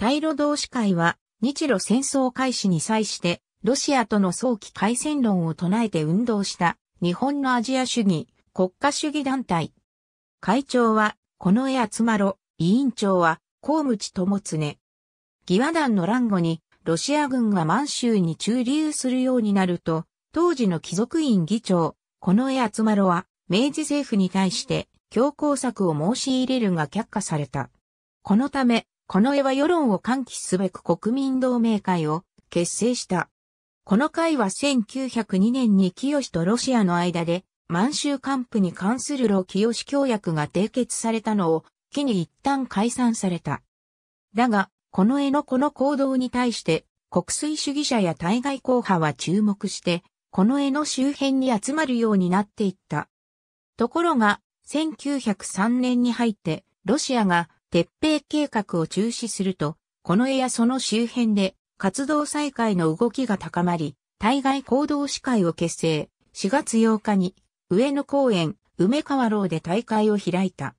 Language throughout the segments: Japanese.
対路同士会は、日露戦争開始に際して、ロシアとの早期開戦論を唱えて運動した、日本のアジア主義、国家主義団体。会長は、近衛厚ろ、委員長は、河口智常。義和団の乱後に、ロシア軍が満州に駐留するようになると、当時の貴族院議長、近衛厚ろは、明治政府に対して、強硬策を申し入れるが却下された。このため、この絵は世論を喚起すべく国民同盟会を結成した。この会は1902年に清とロシアの間で満州ンプに関する老清協約が締結されたのを機に一旦解散された。だが、この絵のこの行動に対して国粋主義者や対外硬派は注目して、この絵の周辺に集まるようになっていった。ところが、1903年に入って、ロシアが鉄平計画を中止すると、この絵やその周辺で活動再開の動きが高まり、対外行動司会を結成、4月8日に上野公園梅川楼で大会を開いた。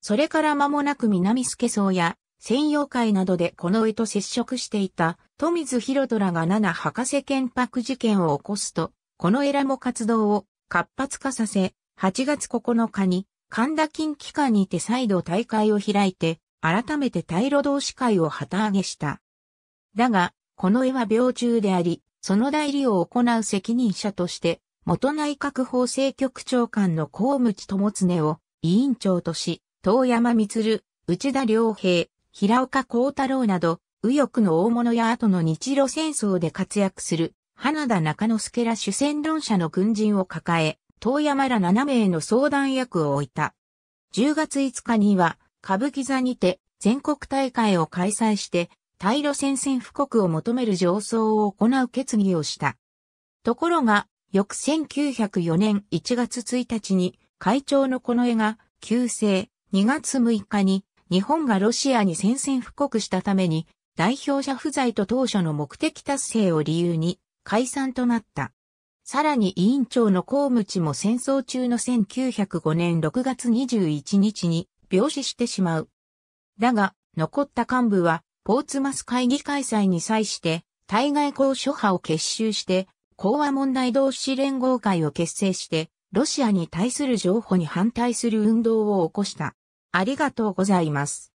それから間もなく南助荘や専用会などでこの絵と接触していた富津博虎が七博士憲白事件を起こすと、この絵らも活動を活発化させ、8月9日に神田近期間にて再度大会を開いて、改めて大路同士会を旗揚げした。だが、この絵は病中であり、その代理を行う責任者として、元内閣法制局長官の河口智恒を委員長とし、遠山光、内田良平、平岡幸太郎など、右翼の大物や後の日露戦争で活躍する、花田中之助ら主戦論者の軍人を抱え、遠山ら7名の相談役を置いた。10月5日には、歌舞伎座にて全国大会を開催して、対路戦線布告を求める上層を行う決議をした。ところが、翌1904年1月1日に、会長のこの絵が、急成。2月6日に、日本がロシアに宣戦布告したために、代表者不在と当初の目的達成を理由に、解散となった。さらに委員長の公務地も戦争中の1905年6月21日に病死してしまう。だが、残った幹部は、ポーツマス会議開催に際して、対外交諸派を結集して、講和問題同士連合会を結成して、ロシアに対する譲歩に反対する運動を起こした。ありがとうございます。